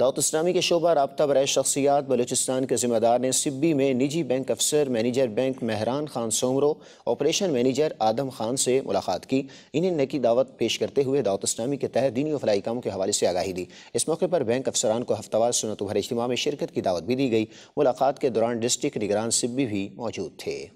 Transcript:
दाऊद इस्लामी के शोबा रबता बरए शख्सियात बलोचिस्तान के ज़िम्मेदार ने सिब्बी में निजी बैंक अफसर manager bank Mehran Khan Soomro operation manager Adam Khan से मुलाकात की इन्हें नकी दावत पेश करते हुए दाऊद इस्लामी के तहत दीनी फलाई कामों के हवाले से आगाही दी इस मौके पर बैंक अफसरान को हफ्तावार सुनत भर इजमा में शिरकत की दावत भी दी गई मुलाकात के दौरान डिस्ट्रिक्ट निगरान सिब्बी भी मौजूद थे